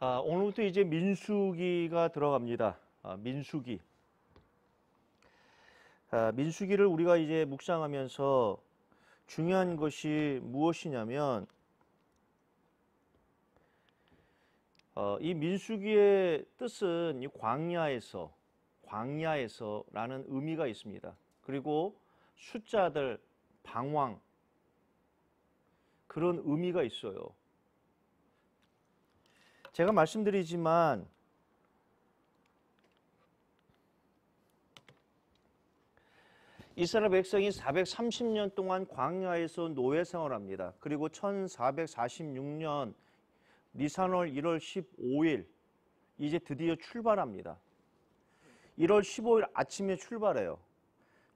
아, 오늘부터 이제 민수기가 들어갑니다. 아, 민수기. 아, 민수기를 우리가 이제 묵상하면서 중요한 것이 무엇이냐면 어, 이 민수기의 뜻은 이 광야에서 광야에서라는 의미가 있습니다. 그리고 숫자들 방황 그런 의미가 있어요. 제가 말씀드리지만 이스라엘 백성이 430년 동안 광야에서 노예 생활합니다. 그리고 1446년 니산월 1월 15일 이제 드디어 출발합니다. 1월 15일 아침에 출발해요.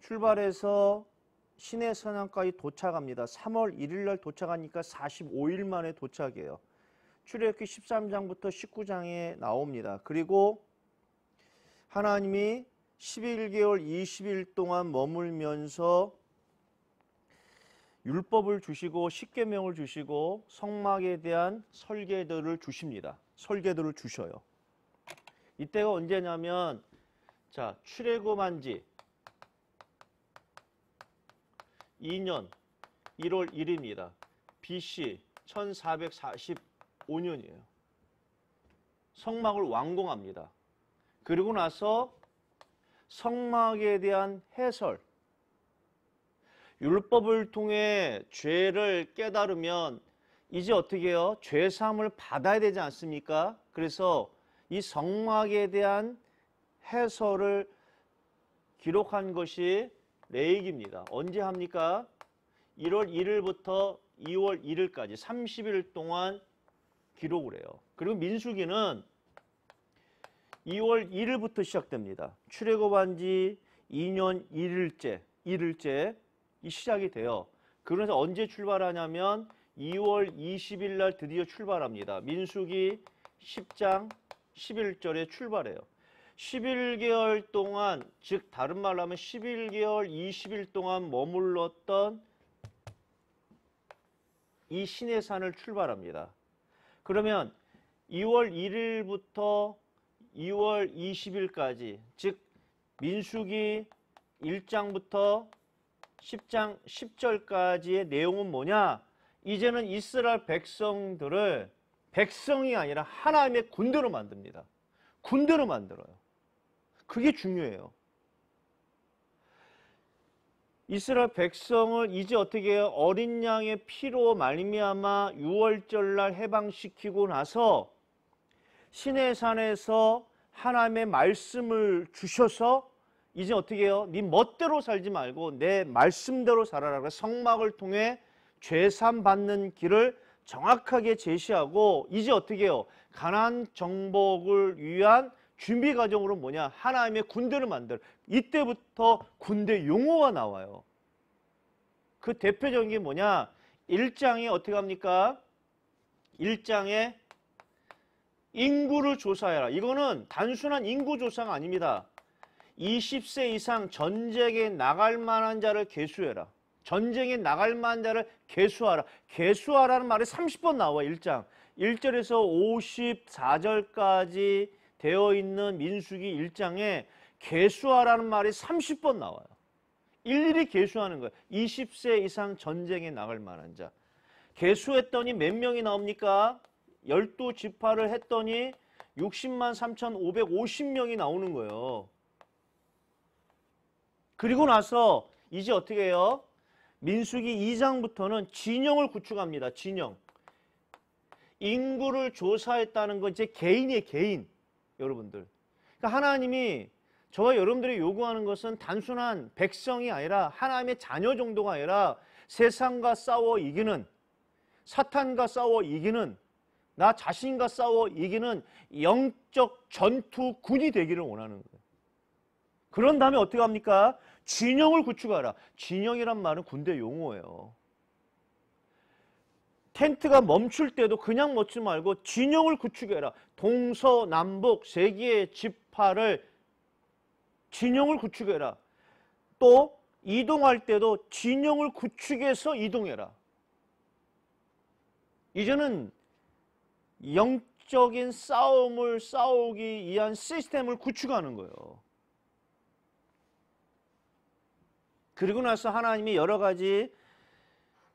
출발해서 시내 선양까지 도착합니다. 3월 1일 날 도착하니까 45일 만에 도착해요. 출애굽기 13장부터 19장에 나옵니다. 그리고 하나님이 11개월 20일 동안 머물면서 율법을 주시고 십계명을 주시고 성막에 대한 설계들을 주십니다. 설계들을 주셔요. 이때가 언제냐면 자, 출애굽한 지 2년 1월 1일입니다. BC 5년이에요. 성막을 완공합니다. 그리고 나서 성막에 대한 해설, 율법을 통해 죄를 깨달으면 이제 어떻게 해요? 죄 사함을 받아야 되지 않습니까? 그래서 이 성막에 대한 해설을 기록한 것이 레익입니다. 언제 합니까? 1월 1일부터 2월 1일까지 30일 동안 기록을 해요. 그리고 민수기는 2월 1일부터 시작됩니다. 출애굽한 지 2년 1일째, 1일째 시작이 돼요. 그래서 언제 출발하냐면 2월 20일 날 드디어 출발합니다. 민수기 10장 11절에 출발해요. 11개월 동안, 즉 다른 말로 하면 11개월 20일 동안 머물렀던 이 신의 산을 출발합니다. 그러면 2월 1일부터 2월 20일까지 즉 민수기 1장부터 10장 10절까지의 내용은 뭐냐? 이제는 이스라엘 백성들을 백성이 아니라 하나님의 군대로 만듭니다. 군대로 만들어요. 그게 중요해요. 이스라엘 백성을 이제 어떻게 해요? 어린 양의 피로 말미암아 6월절 날 해방시키고 나서 시내산에서 하나님의 말씀을 주셔서 이제 어떻게 해요? 네 멋대로 살지 말고 내 말씀대로 살아라. 성막을 통해 죄산 받는 길을 정확하게 제시하고 이제 어떻게 해요? 가난 정복을 위한 준비 과정으로 뭐냐? 하나님의 군대를 만들. 이때부터 군대 용어가 나와요. 그 대표적인 게 뭐냐? 1장이 어떻게 합니까? 1장에 인구를 조사해라. 이거는 단순한 인구 조사가 아닙니다. 20세 이상 전쟁에 나갈 만한 자를 개수해라. 전쟁에 나갈 만한 자를 개수하라. 개수하라는 말이 30번 나와 1장. 1절에서 54절까지 되어 있는 민수기 1장에 개수하라는 말이 30번 나와요. 일일이 개수하는 거예요. 20세 이상 전쟁에 나갈 만한 자. 개수했더니 몇 명이 나옵니까? 열2 지파를 했더니 60만 3,550명이 나오는 거예요. 그리고 나서 이제 어떻게 해요? 민수기 2장부터는 진영을 구축합니다. 진영. 인구를 조사했다는 건 이제 개인이에요. 개인. 여러분들. 그러니까 하나님이 저와 여러분들이 요구하는 것은 단순한 백성이 아니라 하나님의 자녀 정도가 아니라 세상과 싸워 이기는 사탄과 싸워 이기는 나 자신과 싸워 이기는 영적 전투군이 되기를 원하는 거예요. 그런 다음에 어떻게 합니까? 진영을 구축하라. 진영이란 말은 군대 용어예요. 텐트가 멈출 때도 그냥 멈추지 말고 진영을 구축해라. 동서남북 세계의 지파를 진영을 구축해라. 또 이동할 때도 진영을 구축해서 이동해라. 이제는 영적인 싸움을 싸우기 위한 시스템을 구축하는 거예요. 그리고 나서 하나님이 여러 가지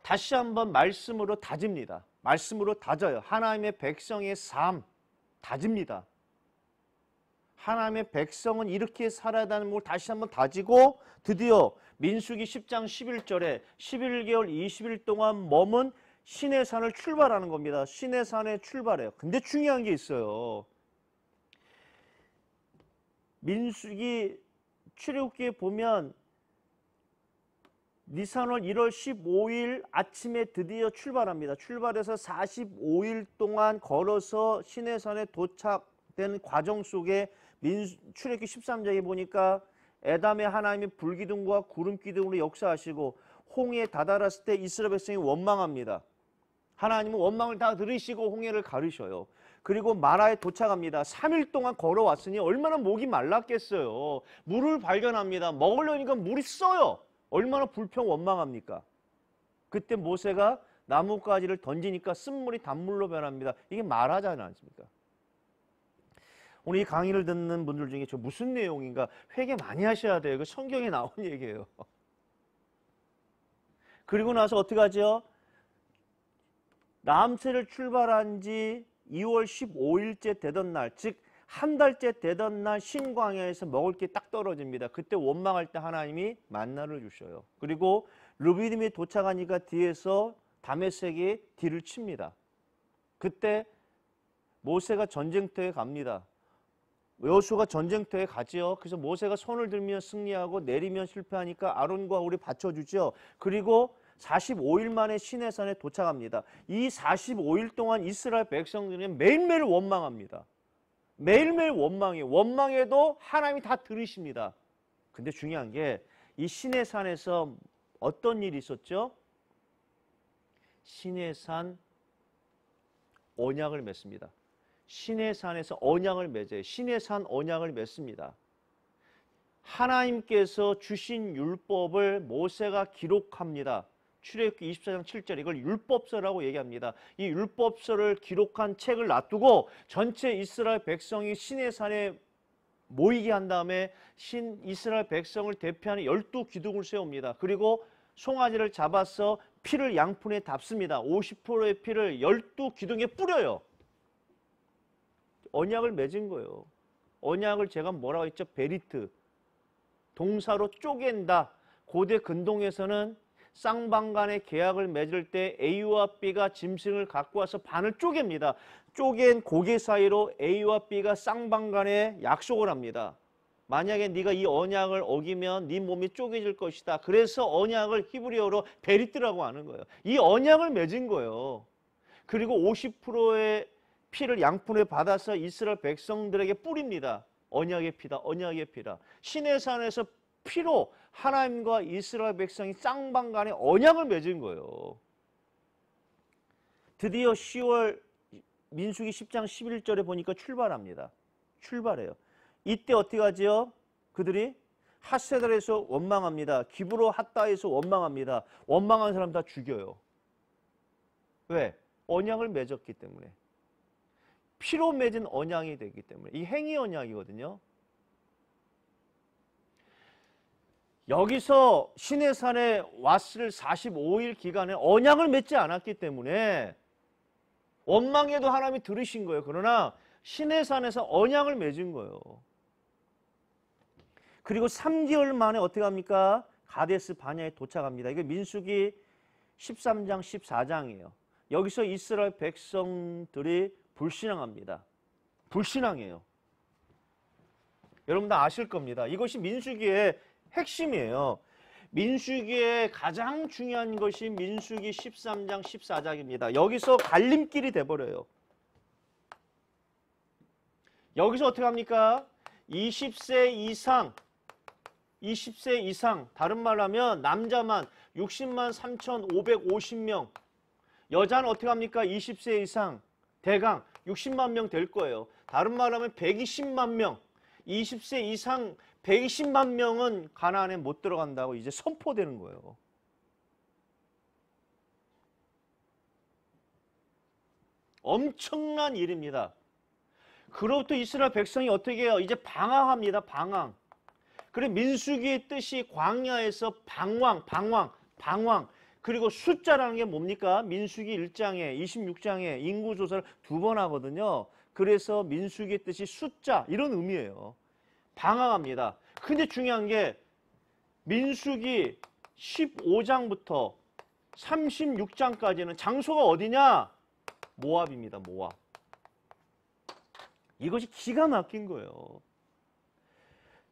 다시 한번 말씀으로 다집니다. 말씀으로 다져요. 하나님의 백성의 삶 다집니다. 하나님의 백성은 이렇게 살아야 되는 걸 다시 한번 다지고 드디어 민수기 10장 11절에 11개월 20일 동안 머문 신의 산을 출발하는 겁니다. 신의 산에 출발해요. 근데 중요한 게 있어요. 민수기 출애굽기에 보면 니산월 1월 15일 아침에 드디어 출발합니다. 출발해서 45일 동안 걸어서 신해산에 도착된 과정 속에 민 출애굽기 13장에 보니까 에담에 하나님이 불기둥과 구름기둥으로 역사하시고 홍해에 다다랐을 때 이스라엘 백성이 원망합니다. 하나님은 원망을 다 들으시고 홍해를 가르셔요. 그리고 마라에 도착합니다. 3일 동안 걸어왔으니 얼마나 목이 말랐겠어요. 물을 발견합니다. 먹으려니까 물이 써요. 얼마나 불평 원망합니까? 그때 모세가 나뭇가지를 던지니까 쓴물이 단물로 변합니다. 이게 말하지 않습 오늘 이 강의를 듣는 분들 중에 저 무슨 내용인가 회개 많이 하셔야 돼요. 그 성경에 나온 얘기예요. 그리고 나서 어떻게 하죠? 남세를 출발한 지 2월 15일째 되던 날, 즉 한 달째 되던 날 신광야에서 먹을 게 딱 떨어집니다. 그때 원망할 때 하나님이 만나를 주셔요. 그리고 르비딤이 도착하니까 뒤에서 다메섹이 뒤를 칩니다. 그때 모세가 전쟁터에 갑니다. 여수가 전쟁터에 가지요. 그래서 모세가 손을 들면 승리하고 내리면 실패하니까 아론과 우리 받쳐주죠. 그리고 45일 만에 시내산에 도착합니다. 이 45일 동안 이스라엘 백성들은 매일매일 원망합니다. 매일매일 원망해 원망해도 하나님이 다 들으십니다. 근데 중요한 게 이 시내산에서 어떤 일이 있었죠? 시내산 언약을 맺습니다. 신의 산에서 언약을 맺어요. 신의 산 언약을 맺습니다. 하나님께서 주신 율법을 모세가 기록합니다. 출애굽기 24장 7절 이걸 율법서라고 얘기합니다. 이 율법서를 기록한 책을 놔두고 전체 이스라엘 백성이 신의 산에 모이게 한 다음에 신 이스라엘 백성을 대표하는 열두 기둥을 세웁니다. 그리고 송아지를 잡아서 피를 양푼에 답습니다. 50%의 피를 열두 기둥에 뿌려요. 언약을 맺은 거예요. 언약을 제가 뭐라고 했죠? 베리트. 동사로 쪼갠다. 고대 근동에서는 쌍방 간의 계약을 맺을 때 A와 B가 짐승을 갖고 와서 반을 쪼갭니다. 쪼갠 고개 사이로 A와 B가 쌍방 간에 약속을 합니다. 만약에 네가 이 언약을 어기면 네 몸이 쪼개질 것이다. 그래서 언약을 히브리어로 베리트라고 하는 거예요. 이 언약을 맺은 거예요. 그리고 50%의 피를 양푼에 받아서 이스라엘 백성들에게 뿌립니다. 언약의 피다. 언약의 피다. 시내산에서 피로 하나님과 이스라엘 백성이 쌍방간에 언약을 맺은 거예요. 드디어 10월 민수기 10장 11절에 보니까 출발합니다. 출발해요. 이때 어떻게 하지요? 그들이 하세달에서 원망합니다. 기브로 핫다에서 원망합니다. 원망한 사람 다 죽여요. 왜? 언약을 맺었기 때문에. 피로 맺은 언양이 되기 때문에 이 행위 언양이거든요 여기서 신의 산에 왔을 45일 기간에 언약을 맺지 않았기 때문에 원망에도 하나님이 들으신 거예요. 그러나 신의 산에서 언약을 맺은 거예요. 그리고 3개월 만에 어떻게 합니까? 가데스 바냐에 도착합니다. 이게 민수기 13장 14장이에요. 여기서 이스라엘 백성들이 불신앙합니다. 불신앙이에요. 여러분 다 아실 겁니다. 이것이 민수기의 핵심이에요. 민수기의 가장 중요한 것이 민수기 13장 14장입니다. 여기서 갈림길이 돼버려요. 여기서 어떻게 합니까? 20세 이상 20세 이상 다른 말 하면 남자만 60만 3,550명 여자는 어떻게 합니까? 20세 이상 대강 60만 명 될 거예요. 다른 말하면 120만 명, 20세 이상 120만 명은 가나안에 못 들어간다고 이제 선포되는 거예요. 엄청난 일입니다. 그로부터 이스라엘 백성이 어떻게 해요? 이제 방황합니다. 방황. 그래 민수기의 뜻이 광야에서 방황, 방황, 방황. 그리고 숫자라는 게 뭡니까? 민수기 1장에 26장에 인구 조사를 두 번 하거든요. 그래서 민수기의 뜻이 숫자 이런 의미예요. 방황합니다. 근데 중요한 게 민수기 15장부터 36장까지는 장소가 어디냐? 모압입니다. 모압. 이것이 기가 막힌 거예요.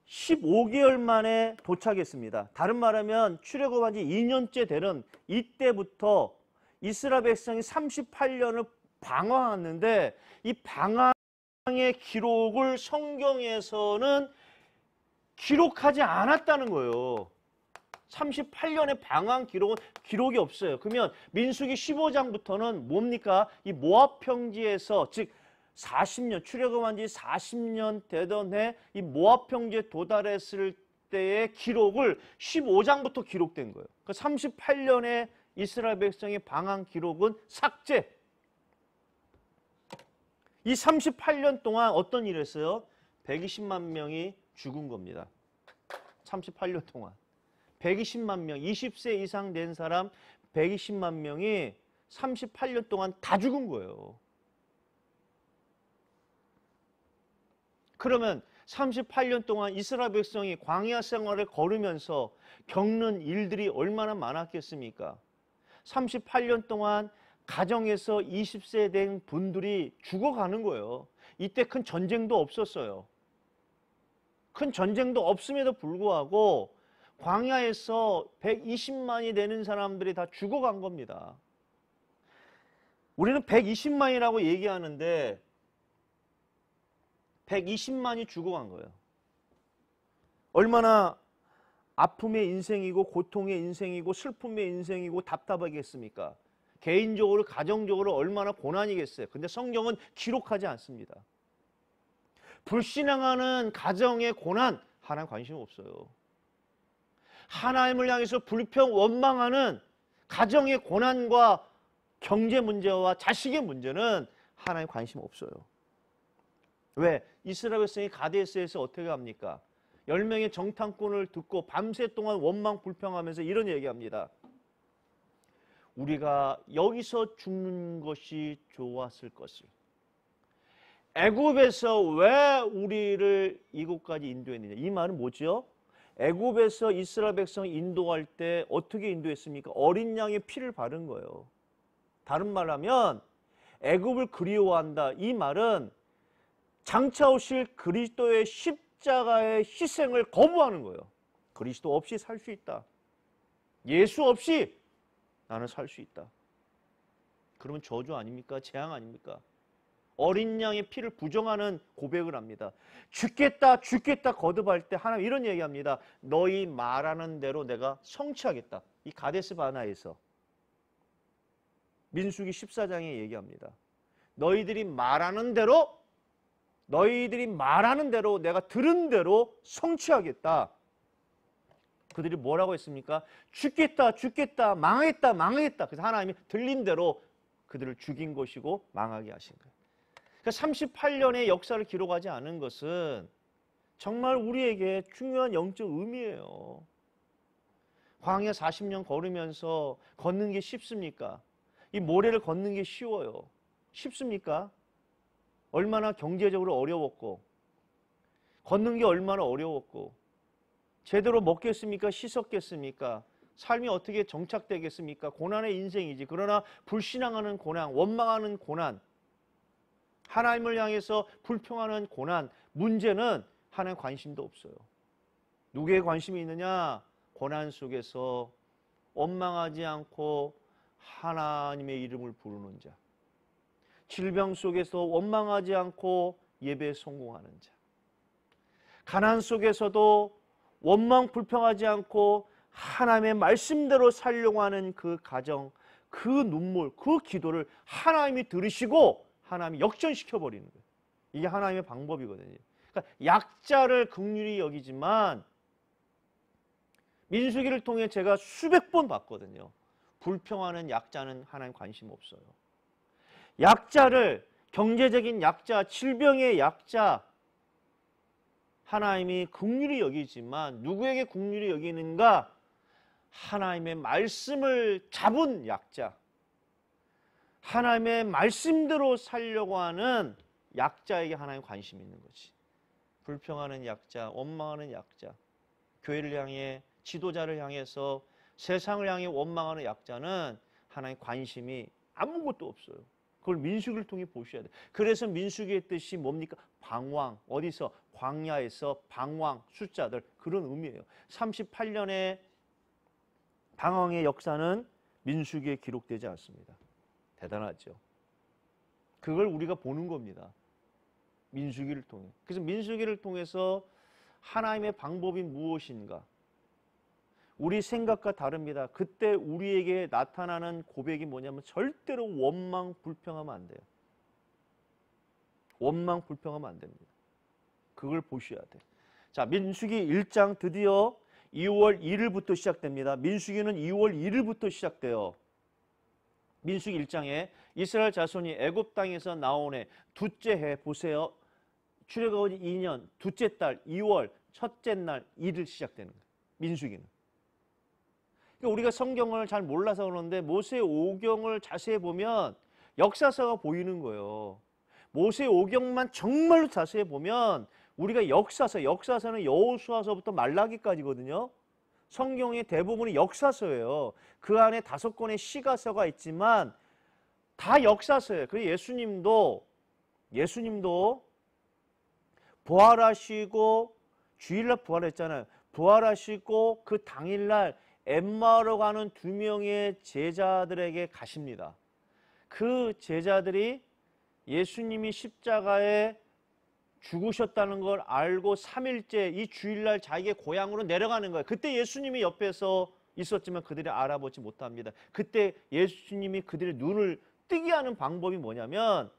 15개월 만에 도착했습니다. 다른 말하면 출애굽한 지 2년째 되는 이때부터 이스라 엘 백성이 38년을 방황하는데이 방황의 기록을 성경에서는 기록하지 않았다는 거예요. 38년의 방황 기록은 기록이 없어요. 그러면 민수기 15장부터는 뭡니까? 이 모압 평지에서 즉 40년 출애굽한 지 40년 되던 해이 모압 평지에 도달했을 때의 기록을 15장부터 기록된 거예요. 그 38년의 이스라엘 백성의 방황 기록은 삭제. 이 38년 동안 어떤 일을 했어요? 120만 명이 죽은 겁니다. 38년 동안. 120만 명, 20세 이상 된 사람 120만 명이 38년 동안 다 죽은 거예요. 그러면 38년 동안 이스라엘 백성이 광야 생활을 걸으면서 겪는 일들이 얼마나 많았겠습니까? 38년 동안 가정에서 20세 된 분들이 죽어가는 거예요. 이때 큰 전쟁도 없었어요. 큰 전쟁도 없음에도 불구하고 광야에서 120만이 되는 사람들이 다 죽어간 겁니다. 우리는 120만이라고 얘기하는데 120만이 죽어간 거예요. 얼마나 아픔의 인생이고 고통의 인생이고 슬픔의 인생이고 답답하겠습니까? 개인적으로 가정적으로 얼마나 고난이겠어요. 근데 성경은 기록하지 않습니다. 불신앙하는 가정의 고난 하나님 관심 없어요. 하나님을 향해서 불평 원망하는 가정의 고난과 경제 문제와 자식의 문제는 하나님 관심 없어요. 왜? 이스라엘 백성이 가데스에서 어떻게 합니까? 10명의 정탐꾼을 듣고 밤새 동안 원망 불평하면서 이런 얘기합니다. 우리가 여기서 죽는 것이 좋았을 것을. 애굽에서 왜 우리를 이곳까지 인도했느냐? 이 말은 뭐죠요 애굽에서 이스라엘 백성 인도할 때 어떻게 인도했습니까? 어린 양의 피를 바른 거예요. 다른 말하면 애굽을 그리워한다. 이 말은 장차 오실 그리스도의 십자가의 희생을 거부하는 거예요. 그리스도 없이 살 수 있다. 예수 없이 나는 살 수 있다. 그러면 저주 아닙니까? 재앙 아닙니까? 어린 양의 피를 부정하는 고백을 합니다. 죽겠다, 죽겠다 거듭할 때 하나님 이런 얘기합니다. 너희 말하는 대로 내가 성취하겠다. 이 가데스 바나에서 민수기 14장에 얘기합니다. 너희들이 말하는 대로 너희들이 말하는 대로 내가 들은 대로 성취하겠다. 그들이 뭐라고 했습니까? 죽겠다, 죽겠다, 망하겠다, 망하겠다. 그래서 하나님이 들린 대로 그들을 죽인 것이고 망하게 하신 거예요. 그러니까 38년의 역사를 기록하지 않은 것은 정말 우리에게 중요한 영적 의미예요. 광야 40년 걸으면서 걷는 게 쉽습니까? 이 모래를 걷는 게 쉬워요. 쉽습니까? 얼마나 경제적으로 어려웠고 걷는 게 얼마나 어려웠고 제대로 먹겠습니까? 씻었겠습니까? 삶이 어떻게 정착되겠습니까? 고난의 인생이지. 그러나 불신앙하는 고난, 원망하는 고난, 하나님을 향해서 불평하는 고난, 문제는 하나님 관심도 없어요. 누구의 관심이 있느냐? 고난 속에서 원망하지 않고 하나님의 이름을 부르는 자. 질병 속에서 원망하지 않고 예배에 성공하는 자. 가난 속에서도 원망 불평하지 않고 하나님의 말씀대로 살려고 하는 그 가정, 그 눈물, 그 기도를 하나님이 들으시고 하나님이 역전시켜 버리는 거예요. 이게 하나님의 방법이거든요. 그러니까 약자를 극률이 여기지만 민수기를 통해 제가 수백 번 봤거든요. 불평하는 약자는 하나님 관심 없어요. 약자를 경제적인 약자, 질병의 약자 하나님이 국휼이 여기지만 누구에게 국휼이 여기는가? 하나님의 말씀을 잡은 약자. 하나님의 말씀대로 살려고 하는 약자에게 하나님 관심이 있는 거지. 불평하는 약자, 원망하는 약자. 교회를 향해 지도자를 향해서 세상을 향해 원망하는 약자는 하나님 관심이 아무것도 없어요. 그걸 민수기를 통해 보셔야 돼. 그래서 민수기의 뜻이 뭡니까? 방황. 어디서? 광야에서 방황 숫자들 그런 의미예요. 38년의 방황의 역사는 민수기에 기록되지 않습니다. 대단하죠. 그걸 우리가 보는 겁니다. 민수기를 통해. 그래서 민수기를 통해서 하나님의 방법이 무엇인가? 우리 생각과 다릅니다. 그때 우리에게 나타나는 고백이 뭐냐면 절대로 원망 불평하면 안 돼요. 원망 불평하면 안 됩니다. 그걸 보셔야 돼. 자, 민수기 1장 드디어 2월 1일부터 시작됩니다. 민수기는 2월 1일부터 시작돼요. 민수기 1장에 이스라엘 자손이 애굽 땅에서 나오네 둘째 해 보세요. 출애굽 2년 둘째 달 2월 첫째 날 1일 시작되는 거예요. 민수기는 우리가 성경을 잘 몰라서 그러는데 모세 오경을 자세히 보면 역사서가 보이는 거예요. 모세 오경만 정말로 자세히 보면 우리가 역사서, 역사서는 여호수아서부터 말라기까지거든요. 성경의 대부분이 역사서예요. 그 안에 다섯 권의 시가서가 있지만 다 역사서예요. 그래서 예수님도 예수님도 부활하시고 주일날 부활했잖아요. 부활하시고 그 당일날 엠마오로 가는 두 명의 제자들에게 가십니다. 그 제자들이 예수님이 십자가에 죽으셨다는 걸 알고 3일째 이 주일날 자기의 고향으로 내려가는 거예요. 그때 예수님이 옆에서 있었지만 그들이 알아보지 못합니다. 그때 예수님이 그들의 눈을 뜨게 하는 방법이 뭐냐면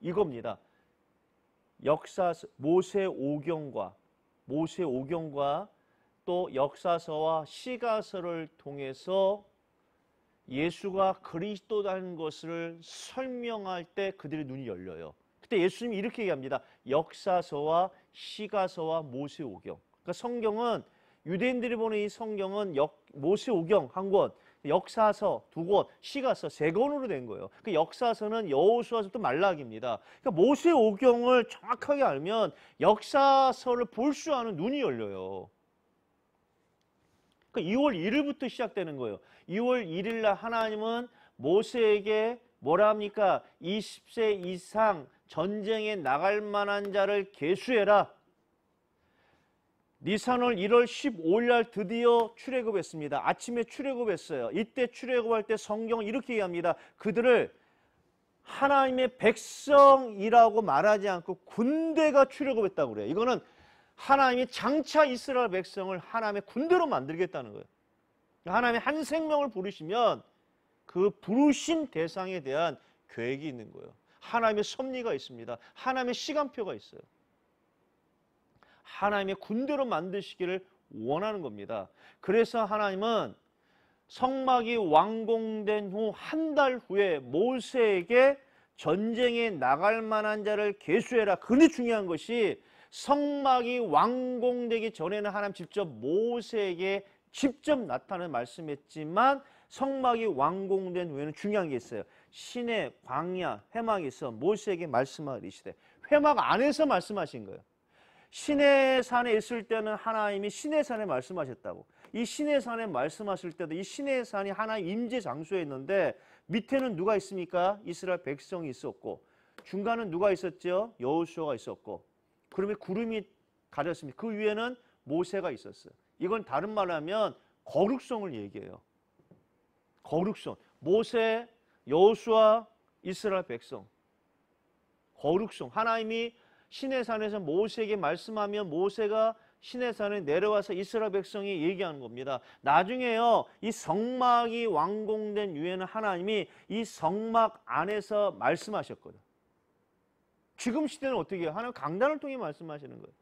이겁니다. 역사 모세 오경과 모세 오경과 또 역사서와 시가서를 통해서 예수가 그리스도라는 것을 설명할 때 그들의 눈이 열려요. 그때 예수님이 이렇게 얘기합니다. 역사서와 시가서와 모세오경. 그러니까 성경은 유대인들이 보는 이 성경은 역, 모세오경 한 권, 역사서 두 권, 시가서 세 권으로 된 거예요. 그 역사서는 여호수아서부터 말락입니다. 그러니까 모세오경을 정확하게 알면 역사서를 볼수 아는 눈이 열려요. 그러니까 2월 1일부터 시작되는 거예요. 2월 1일 날 하나님은 모세에게 뭐라 합니까? 20세 이상 전쟁에 나갈 만한 자를 계수해라. 니산월 1월 15일 날 드디어 출애굽했습니다. 아침에 출애굽했어요. 이때 출애굽할 때 성경은 이렇게 얘기합니다. 그들을 하나님의 백성이라고 말하지 않고 군대가 출애굽했다고 그래요. 이거는 하나님이 장차 이스라엘 백성을 하나님의 군대로 만들겠다는 거예요. 하나님의 한 생명을 부르시면 그 부르신 대상에 대한 계획이 있는 거예요. 하나님의 섭리가 있습니다. 하나님의 시간표가 있어요. 하나님의 군대로 만드시기를 원하는 겁니다. 그래서 하나님은 성막이 완공된 후 한 달 후에 모세에게 전쟁에 나갈 만한 자를 계수해라. 근데 중요한 것이 성막이 완공되기 전에는 하나님 직접 모세에게 직접 나타나는 말씀했지만 성막이 완공된 후에는 중요한 게 있어요. 신의 광야 회막에서 모세에게 말씀하시되 회막 안에서 말씀하신 거예요. 신의 산에 있을 때는 하나님이 신의 산에 말씀하셨다고. 이 신의 산에 말씀하실 때도 이 신의 산이 하나의 임재 장소에 있는데 밑에는 누가 있습니까? 이스라엘 백성이 있었고 중간은 누가 있었죠? 여호수아가 있었고 그러면 구름이 가렸습니다. 그 위에는 모세가 있었어요. 이건 다른 말로 하면 거룩성을 얘기해요. 거룩성. 모세, 여수아 이스라엘 백성. 거룩성. 하나님이 시내산에서 모세에게 말씀하며 모세가 시내산에 내려와서 이스라엘 백성이 얘기하는 겁니다. 나중에요. 이 성막이 완공된 후에는 하나님이 이 성막 안에서 말씀하셨거든. 지금 시대는 어떻게 해요? 하나님 강단을 통해 말씀하시는 거예요.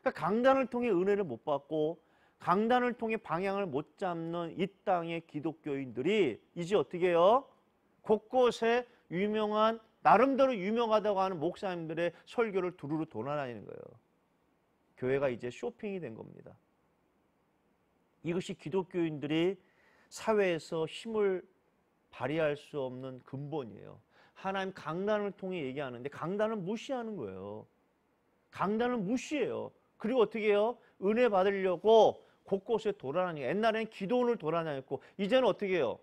그러니까 강단을 통해 은혜를 못 받고 강단을 통해 방향을 못 잡는 이 땅의 기독교인들이 이제 어떻게 해요? 곳곳에 유명한 나름대로 유명하다고 하는 목사님들의 설교를 두루루 돌아다니는 거예요. 교회가 이제 쇼핑이 된 겁니다. 이것이 기독교인들이 사회에서 힘을 발휘할 수 없는 근본이에요. 하나님 강단을 통해 얘기하는데 강단은 무시하는 거예요. 강단을 무시해요. 그리고 어떻게 해요? 은혜 받으려고 곳곳에 돌아다니고 옛날에는 기도원을 돌아다녔고 이제는 어떻게 해요?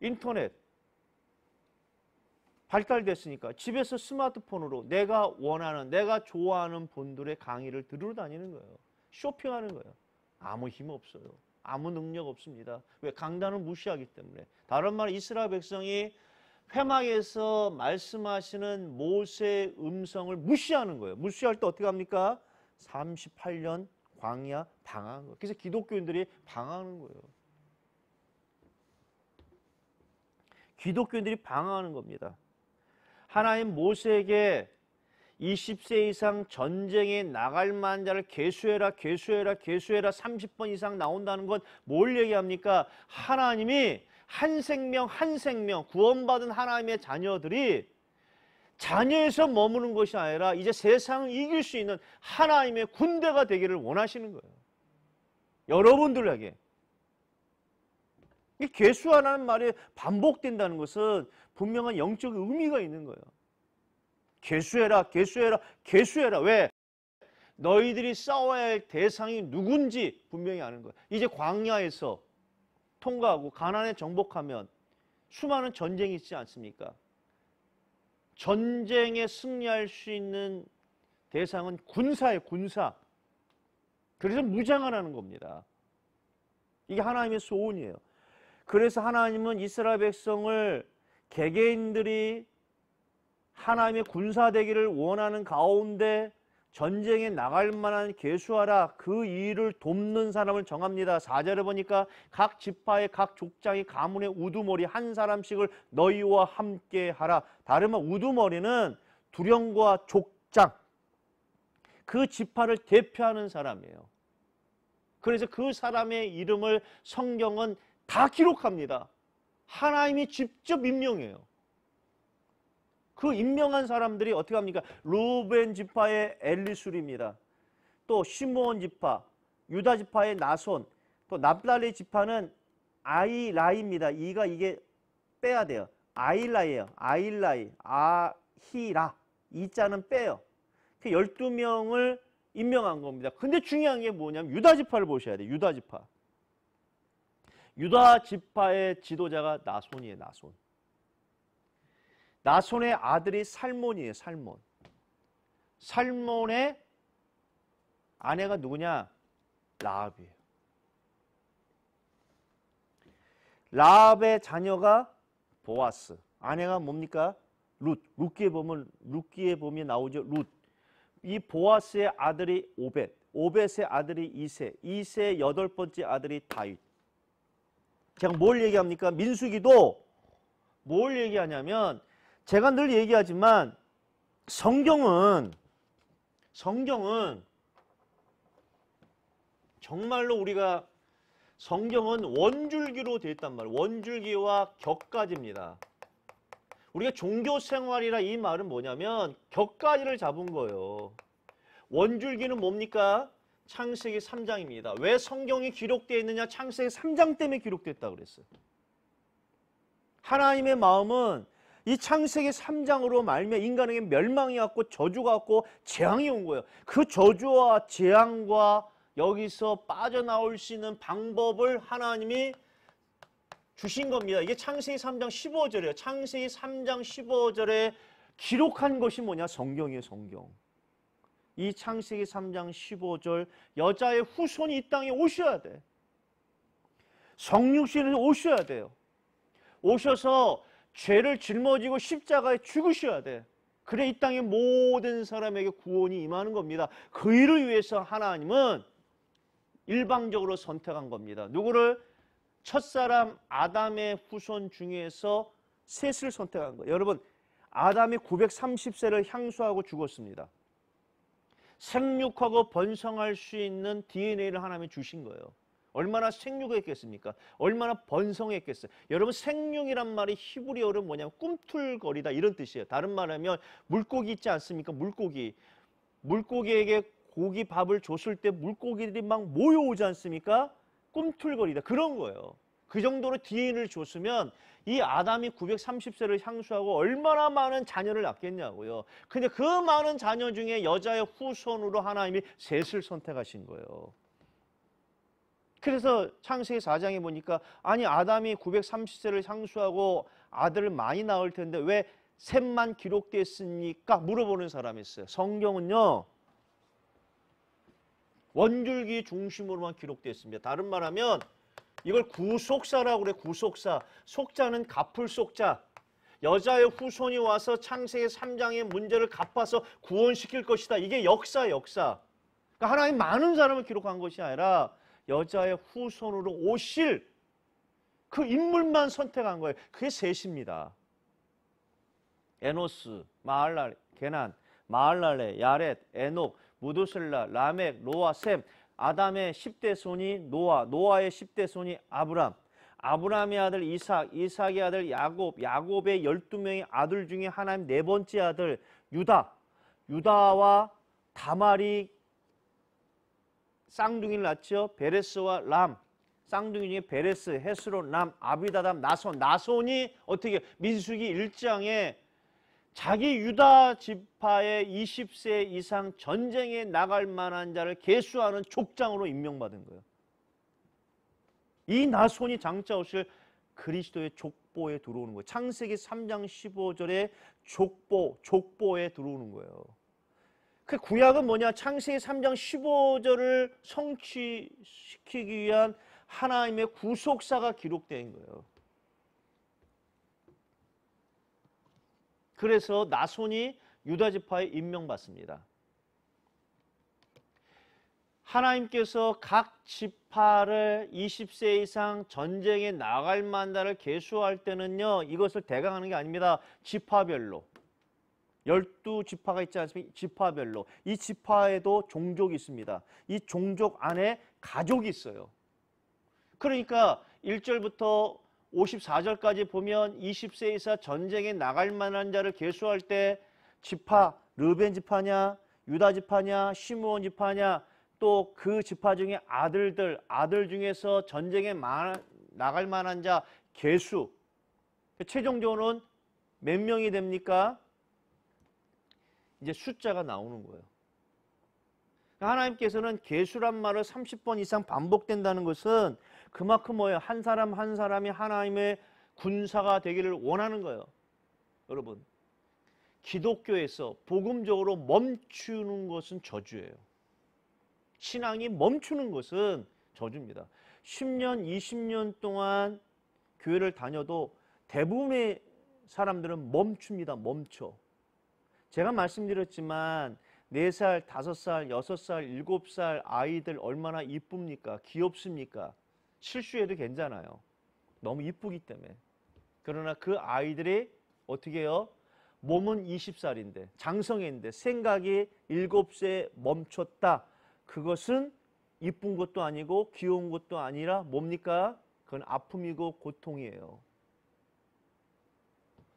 인터넷 발달됐으니까 집에서 스마트폰으로 내가 원하는 내가 좋아하는 분들의 강의를 들으러 다니는 거예요. 쇼핑하는 거예요. 아무 힘 없어요. 아무 능력 없습니다. 왜 강단을 무시하기 때문에. 다른 말 이스라엘 백성이 회막에서 말씀하시는 모세의 음성을 무시하는 거예요. 무시할 때 어떻게 합니까? 38년 광야 방황. 그래서 기독교인들이 방황하는 거예요. 기독교인들이 방황하는 겁니다. 하나님 모세에게 20세 이상 전쟁에 나갈 만자를 개수해라 개수해라 개수해라 30번 이상 나온다는 건 뭘 얘기합니까? 하나님이 한 생명 한 생명 구원받은 하나님의 자녀들이 자녀에서 머무는 것이 아니라 이제 세상을 이길 수 있는 하나님의 군대가 되기를 원하시는 거예요. 여러분들에게. 이 개수하라는 말이 반복된다는 것은 분명한 영적 의미가 있는 거예요. 개수해라, 개수해라, 개수해라. 왜? 너희들이 싸워야 할 대상이 누군지 분명히 아는 거예요. 이제 광야에서 통과하고 가난에 정복하면 수많은 전쟁이 있지 않습니까? 전쟁에 승리할 수 있는 대상은 군사의 군사. 그래서 무장하라는 겁니다. 이게 하나님의 소원이에요. 그래서 하나님은 이스라엘 백성을 개개인들이 하나님의 군사 되기를 원하는 가운데 전쟁에 나갈 만한 계수하라그 일을 돕는 사람을 정합니다. 4절을 보니까 각 지파의 각 족장이 가문의 우두머리 한 사람씩을 너희와 함께 하라. 다른 말 우두머리는 두령과 족장 그 지파를 대표하는 사람이에요. 그래서 그 사람의 이름을 성경은 다 기록합니다. 하나님이 직접 임명해요. 그 임명한 사람들이 어떻게 합니까? 로벤 지파의 엘리술입니다. 또 시므온 지파, 유다 지파의 나손, 또 납달리 지파는 아이라입니다. 이가 이게 빼야 돼요. 아일라예요. 아일라이, 아히라. 이 자는 빼요. 그 12명을 임명한 겁니다. 근데 중요한 게 뭐냐면 유다 지파를 보셔야 돼요. 유다 지파. 유다 지파의 지도자가 나손이에요. 나손. 나손의 아들이 살몬이에요. 살몬. 살몬의 아내가 누구냐? 라합이에요. 라합의 자녀가 보아스. 아내가 뭡니까? 룻. 룻기에 보면 룻기에 보면 나오죠. 룻. 이 보아스의 아들이 오벳. 오벳의 아들이 이세. 이세 여덟 번째 아들이 다윗. 제가 뭘 얘기합니까? 민수기도 뭘 얘기하냐면 제가 늘 얘기하지만 성경은 성경은 정말로 우리가 성경은 원줄기로 되어 있단 말이에요. 원줄기와 격가지입니다. 우리가 종교 생활이라 이 말은 뭐냐면 격가지를 잡은 거예요. 원줄기는 뭡니까? 창세기 3장입니다. 왜 성경이 기록되어 있느냐? 창세기 3장 때문에 기록됐다고 그랬어요. 하나님의 마음은 이 창세기 3장으로 말미암아 인간에게 멸망이 왔고 저주가 왔고 재앙이 온 거예요. 그 저주와 재앙과 여기서 빠져나올 수 있는 방법을 하나님이 주신 겁니다. 이게 창세기 3장 15절이에요. 창세기 3장 15절에 기록한 것이 뭐냐? 성경이에요, 성경. 이 창세기 3장 15절 여자의 후손이 이 땅에 오셔야 돼. 성육신에서 오셔야 돼요. 오셔서 죄를 짊어지고 십자가에 죽으셔야 돼. 그래 이 땅의 모든 사람에게 구원이 임하는 겁니다. 그 일을 위해서 하나님은 일방적으로 선택한 겁니다. 누구를 첫사람 아담의 후손 중에서 셋을 선택한 거예요. 여러분, 아담이 930세를 향수하고 죽었습니다. 생육하고 번성할 수 있는 DNA를 하나님이 주신 거예요. 얼마나 생육했겠습니까? 얼마나 번성했겠어요? 여러분 생육이란 말이 히브리어로 뭐냐면 꿈틀거리다 이런 뜻이에요. 다른 말하면 물고기 있지 않습니까? 물고기. 물고기에게 고기 밥을 줬을 때 물고기들이 막 모여오지 않습니까? 꿈틀거리다 그런 거예요. 그 정도로 디엔을 줬으면 이 아담이 930세를 향수하고 얼마나 많은 자녀를 낳겠냐고요. 근데 그 많은 자녀 중에 여자의 후손으로 하나님이 셋을 선택하신 거예요. 그래서 창세기 4장에 보니까 아니 아담이 930세를 상수하고 아들을 많이 낳을 텐데 왜 셋만 기록됐습니까? 물어보는 사람이 있어요. 성경은요. 원줄기 중심으로만 기록되습니다 다른 말하면 이걸 구속사라고 그래 구속사. 속자는 갚을 속자. 여자의 후손이 와서 창세기 3장의 문제를 갚아서 구원시킬 것이다. 이게 역사 역사. 그러니까 하나님 많은 사람을 기록한 것이 아니라 여자의 후손으로 오실 그 인물만 선택한 거예요. 그게 셋입니다. 에노스, 마할랄, 게난, 마할랄레, 야렛, 에녹, 무두슬라, 라멕, 로아, 셈, 아담의 10대 손이 노아, 노아의 10대 손이 아브람, 아브람의 아들 이삭, 이삭의 아들 야곱, 야곱의 12명의 아들 중에 하나님 네 번째 아들 유다, 유다와 다말이 쌍둥이를 낳죠. 베레스와 람. 쌍둥이 중에 베레스, 헤스론, 람, 아비다담, 나손. 나손이 어떻게 민수기 1장에 자기 유다 지파의 20세 이상 전쟁에 나갈 만한 자를 계수하는 족장으로 임명받은 거예요. 이 나손이 장차 오실 그리스도의 족보에 들어오는 거예요. 창세기 3장 15절에 족보, 족보에 들어오는 거예요. 그 구약은 뭐냐? 창세기 3장 15절을 성취시키기 위한 하나님의 구속사가 기록된 거예요. 그래서 나손이 유다 지파에 임명받습니다. 하나님께서 각 지파를 20세 이상 전쟁에 나갈 만다를 계수할 때는요. 이것을 대강하는 게 아닙니다. 지파별로 열두 지파가 있지 않습니까? 지파별로. 이 지파에도 종족이 있습니다. 이 종족 안에 가족이 있어요. 그러니까 1절부터 54절까지 보면 20세 이상 전쟁에 나갈 만한 자를 계수할 때 지파, 르벤 지파냐, 유다 지파냐, 시므온 지파냐, 또 그 지파 중에 아들들, 아들 중에서 전쟁에 나갈 만한 자 계수. 최종적으로는 몇 명이 됩니까? 이제 숫자가 나오는 거예요. 그러니까 하나님께서는 계수란 말을 30번 이상 반복된다는 것은 그만큼 뭐예요? 한 사람 한 사람이 하나님의 군사가 되기를 원하는 거예요. 여러분, 기독교에서 복음적으로 멈추는 것은 저주예요. 신앙이 멈추는 것은 저주입니다. 10년, 20년 동안 교회를 다녀도 대부분의 사람들은 멈춥니다. 멈춰. 제가 말씀드렸지만 4살, 5살, 6살, 7살 아이들 얼마나 이쁩니까? 귀엽습니까? 실수해도 괜찮아요. 너무 이쁘기 때문에. 그러나 그 아이들이 어떻게 해요? 몸은 20살인데, 장성인데, 생각이 7세 멈췄다. 그것은 이쁜 것도 아니고 귀여운 것도 아니라 뭡니까? 그건 아픔이고 고통이에요.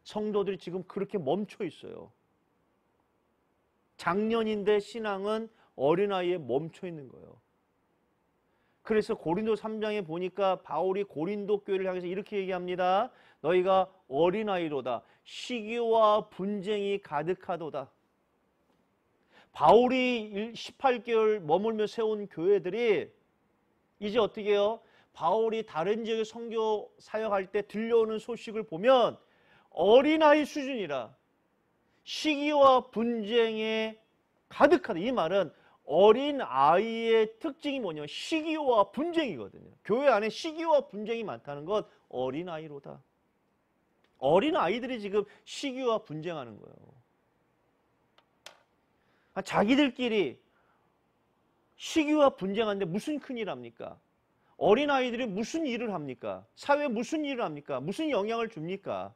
성도들이 지금 그렇게 멈춰 있어요. 작년인데 신앙은 어린아이에 멈춰 있는 거예요. 그래서 고린도 3장에 보니까 바울이 고린도 교회를 향해서 이렇게 얘기합니다. 너희가 어린아이로다. 시기와 분쟁이 가득하도다. 바울이 18개월 머물며 세운 교회들이 이제 어떻게 해요? 바울이 다른 지역에 선교 사역할 때 들려오는 소식을 보면 어린아이 수준이라 시기와 분쟁에 가득하다. 이 말은 어린 아이의 특징이 뭐냐면 시기와 분쟁이거든요. 교회 안에 시기와 분쟁이 많다는 건 어린 아이로다. 어린 아이들이 지금 시기와 분쟁하는 거예요. 아, 자기들끼리 시기와 분쟁하는데 무슨 큰일 합니까? 어린 아이들이 무슨 일을 합니까? 사회에 무슨 일을 합니까? 무슨 영향을 줍니까?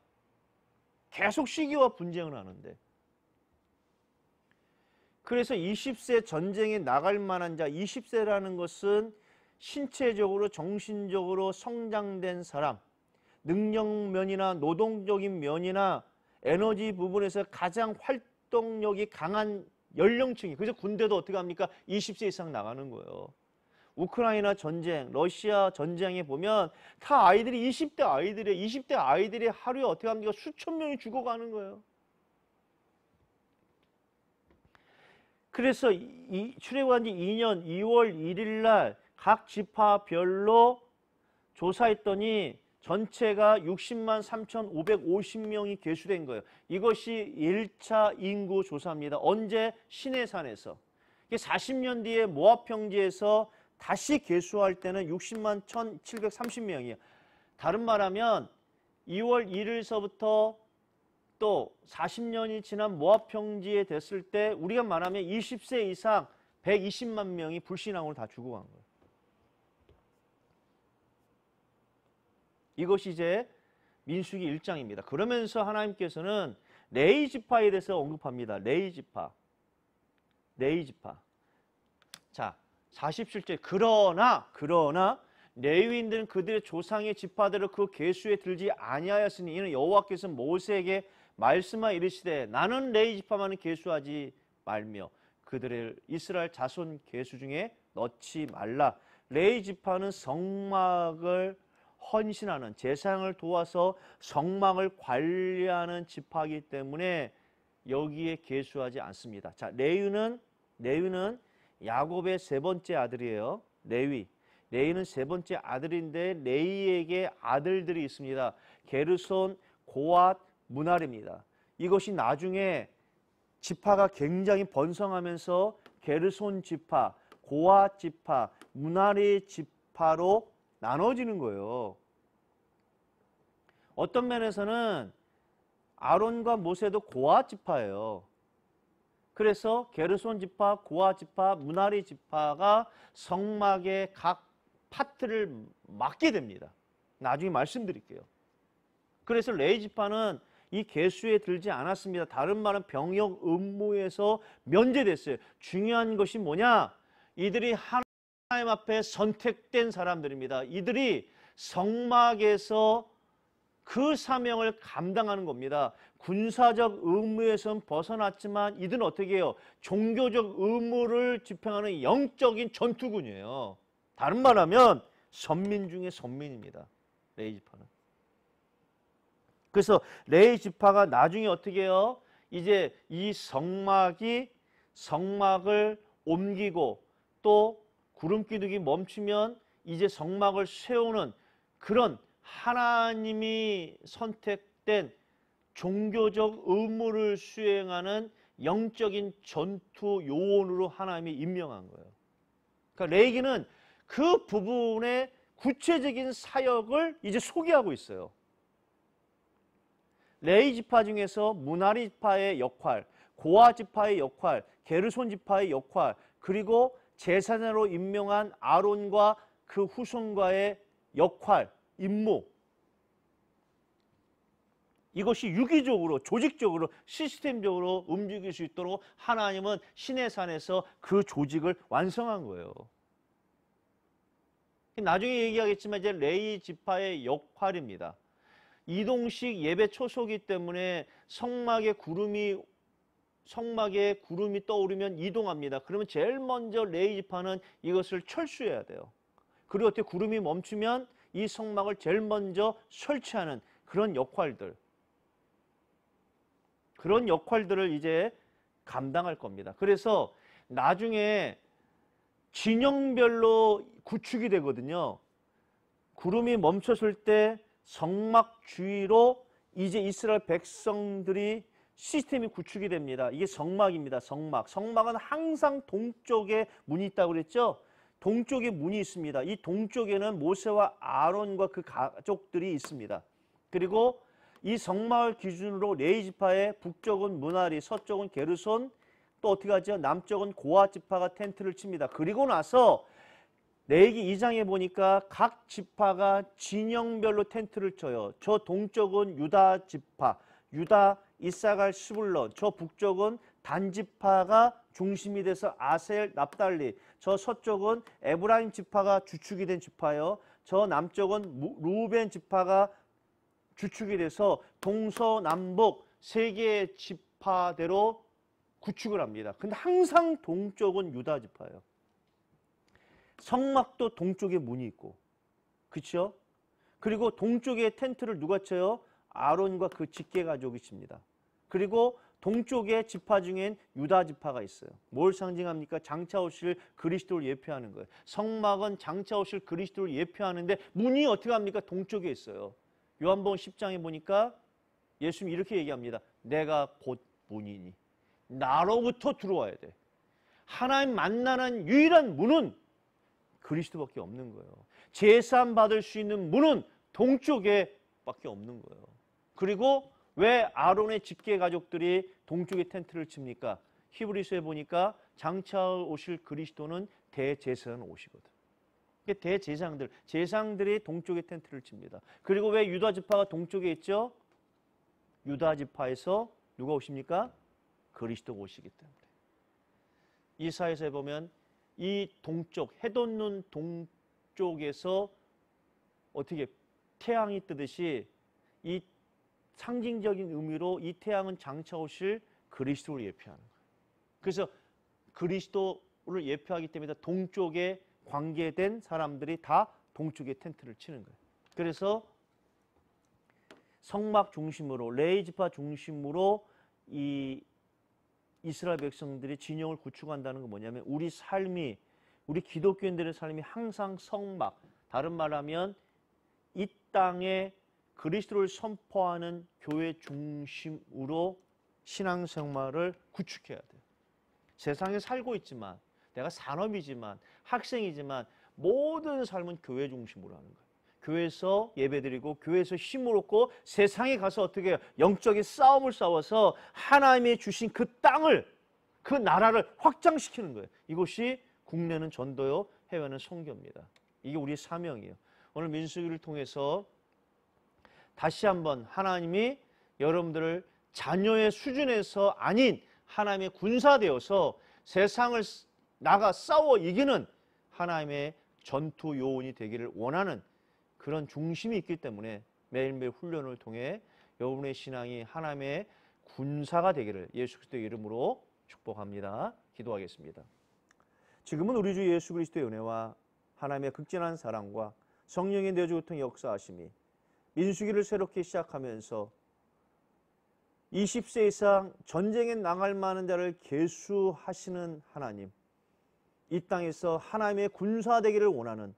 계속 시기와 분쟁을 하는데 그래서 20세 전쟁에 나갈 만한 자, 20세라는 것은 신체적으로 정신적으로 성장된 사람, 능력면이나 노동적인 면이나 에너지 부분에서 가장 활동력이 강한 연령층이 그래서 군대도 어떻게 합니까? 20세 이상 나가는 거예요. 우크라이나 전쟁, 러시아 전쟁에 보면 다 아이들이 20대 아이들의 20대 아이들이 하루에 어떻게 합니까? 수천 명이 죽어가는 거예요. 그래서 이 출애굽한 지 2년 2월 1일 날 각 지파별로 조사했더니 전체가 60만 3,550명이 계수된 거예요. 이것이 1차 인구 조사입니다. 언제? 신해산에서. 이게 40년 뒤에 모압 평지에서 다시 계수할 때는 60만 1,730명이에요. 다른 말하면 2월 1일서부터 또 40년이 지난 모압 평지에 됐을 때 우리가 말하면 20세 이상 120만 명이 불신앙으로 다 죽어간 거예요. 이것이 이제 민수기 1장입니다. 그러면서 하나님께서는 레이 지파에 대해서 언급합니다. 레이 지파. 레이 지파. 자, 47절 그러나 그러나 레위인들은 그들의 조상의 지파대로 그 계수에 들지 아니하였으니 이는 여호와께서 모세에게 말씀하 이르시되 나는 레이 지파만은 계수하지 말며 그들을 이스라엘 자손 계수 중에 넣지 말라. 레이 지파는 성막을 헌신하는 재상을 도와서 성막을 관리하는 지파이기 때문에 여기에 계수하지 않습니다. 자, 레위는 레위는 야곱의 세 번째 아들이에요. 레위. 레위는 세 번째 아들인데 레이에게 아들들이 있습니다. 게르손, 고앗, 문할입니다. 이것이 나중에 지파가 굉장히 번성하면서 게르손 지파, 고아 지파, 문화리 지파로 나눠지는 거예요. 어떤 면에서는 아론과 모세도 고아 지파예요. 그래서 게르손 지파, 고아 지파, 문하리 지파가 성막의 각 파트를 맡게 됩니다. 나중에 말씀드릴게요. 그래서 레이 지파는 이 개수에 들지 않았습니다. 다른 말은 병역 의무에서 면제됐어요. 중요한 것이 뭐냐? 이들이 하나님 앞에 선택된 사람들입니다. 이들이 성막에서 그 사명을 감당하는 겁니다. 군사적 의무에선 벗어났지만 이들은 어떻게 해요? 종교적 의무를 집행하는 영적인 전투군이에요. 다른 말하면 선민 중에 선민입니다. 레이지파는. 그래서 레이 지파가 나중에 어떻게 해요? 이제 이 성막이 성막을 옮기고 또 구름 기둥이 멈추면 이제 성막을 세우는 그런 하나님이 선택된 종교적 의무를 수행하는 영적인 전투 요원으로 하나님이 임명한 거예요. 그러니까 레이기는 그 부분의 구체적인 사역을 이제 소개하고 있어요. 레이 지파 중에서 무나리 지파의 역할, 고아 지파의 역할, 게르손 지파의 역할, 그리고 제사장으로 임명한 아론과 그 후손과의 역할, 임무. 이것이 유기적으로, 조직적으로, 시스템적으로 움직일 수 있도록 하나님은 신의 산에서 그 조직을 완성한 거예요. 나중에 얘기하겠지만 이제 레이 지파의 역할입니다. 이동식 예배 초소기 때문에 성막에 구름이 성막에 구름이 떠오르면 이동합니다. 그러면 제일 먼저 레이지파는 이것을 철수해야 돼요. 그리고 어떻게 구름이 멈추면 이 성막을 제일 먼저 설치하는 그런 역할들 그런 역할들을 이제 감당할 겁니다. 그래서 나중에 진영별로 구축이 되거든요. 구름이 멈췄을 때 성막주의로 이제 이스라엘 백성들이 시스템이 구축이 됩니다. 이게 성막입니다. 성막. 성막은 항상 동쪽에 문이 있다고 그랬죠? 동쪽에 문이 있습니다. 이 동쪽에는 모세와 아론과 그 가족들이 있습니다. 그리고 이 성막을 기준으로 레이지파의 북쪽은 문아리, 서쪽은 게르손, 또 어떻게 하죠? 남쪽은 고아 지파가 텐트를 칩니다. 그리고 나서 레이기 2장에 보니까 각 지파가 진영별로 텐트를 쳐요. 저 동쪽은 유다 지파, 유다 이사갈 시불론, 저 북쪽은 단지파가 중심이 돼서 아셀 납달리, 저 서쪽은 에브라임 지파가 주축이 된 지파요. 저 남쪽은 루벤 지파가 주축이 돼서 동서남북 세 개의 지파대로 구축을 합니다. 근데 항상 동쪽은 유다 지파예요. 성막도 동쪽에 문이 있고 그렇죠? 그리고 동쪽에 텐트를 누가 쳐요? 아론과 그 직계 가족이 칩니다. 그리고 동쪽의 지파 중엔 유다 지파가 있어요. 뭘 상징합니까? 장차 오실 그리스도를 예표하는 거예요. 성막은 장차 오실 그리스도를 예표하는데 문이 어떻게 합니까? 동쪽에 있어요. 요한복음 10장에 보니까 예수님 이렇게 얘기합니다. 내가 곧 문이니 나로부터 들어와야 돼. 하나님 만나는 유일한 문은 그리스도밖에 없는 거예요. 제산 받을 수 있는 문은 동쪽에 밖에 없는 거예요. 그리고 왜 아론의 집계 가족들이 동쪽에 텐트를 칩니까? 히브리서에 보니까 장차 오실 그리스도는 대제사장 오시거든. 대제상들, 제상들이 동쪽에 텐트를 칩니다. 그리고 왜 유다 지파가 동쪽에 있죠? 유다 지파에서 누가 오십니까? 그리스도가 오시기 때문에. 이사에서 보면 이 동쪽 해돋눈 동쪽에서 어떻게 태양이 뜨듯이 이 상징적인 의미로 이 태양은 장차 오실 그리스도를 예표하는 거예요. 그래서 그리스도를 예표하기 때문에 동쪽에 관계된 사람들이 다 동쪽에 텐트를 치는 거예요. 그래서 성막 중심으로 레이즈파 중심으로 이 이스라엘 백성들이 진영을 구축한다는 건 뭐냐면 우리 삶이 우리 기독교인들의 삶이 항상 성막 다른 말하면 이 땅에 그리스도를 선포하는 교회 중심으로 신앙생활을 구축해야 돼요. 세상에 살고 있지만 내가 산업이지만 학생이지만 모든 삶은 교회 중심으로 하는 거예요. 교회에서 예배드리고 교회에서 힘을 얻고 세상에 가서 어떻게 영적인 싸움을 싸워서 하나님이 주신 그 땅을 그 나라를 확장시키는 거예요. 이것이 국내는 전도요, 해외는 선교입니다. 이게 우리의 사명이에요. 오늘 민수기를 통해서 다시 한번 하나님이 여러분들을 자녀의 수준에서 아닌 하나님의 군사되어서 세상을 나가 싸워 이기는 하나님의 전투 요원이 되기를 원하는 그런 중심이 있기 때문에 매일매일 훈련을 통해 여러분의 신앙이 하나님의 군사가 되기를 예수 그리스도의 이름으로 축복합니다. 기도하겠습니다. 지금은 우리 주 예수 그리스도의 은혜와 하나님의 극진한 사랑과 성령의 내주고통 역사하심이 민수기를 새롭게 시작하면서 20세 이상 전쟁에 나갈 만한 자를 계수하시는 하나님, 이 땅에서 하나님의 군사 되기를 원하는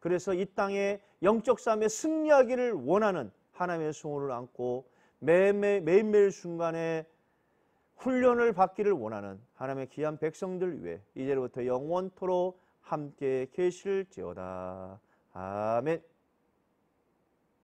그래서 이 땅에 영적 싸움에 승리하기를 원하는 하나님의 소원을 안고 매매, 매일매일 순간에 훈련을 받기를 원하는 하나님의 귀한 백성들 위해 이제부터 영원토로 함께 계실지어다. 아멘.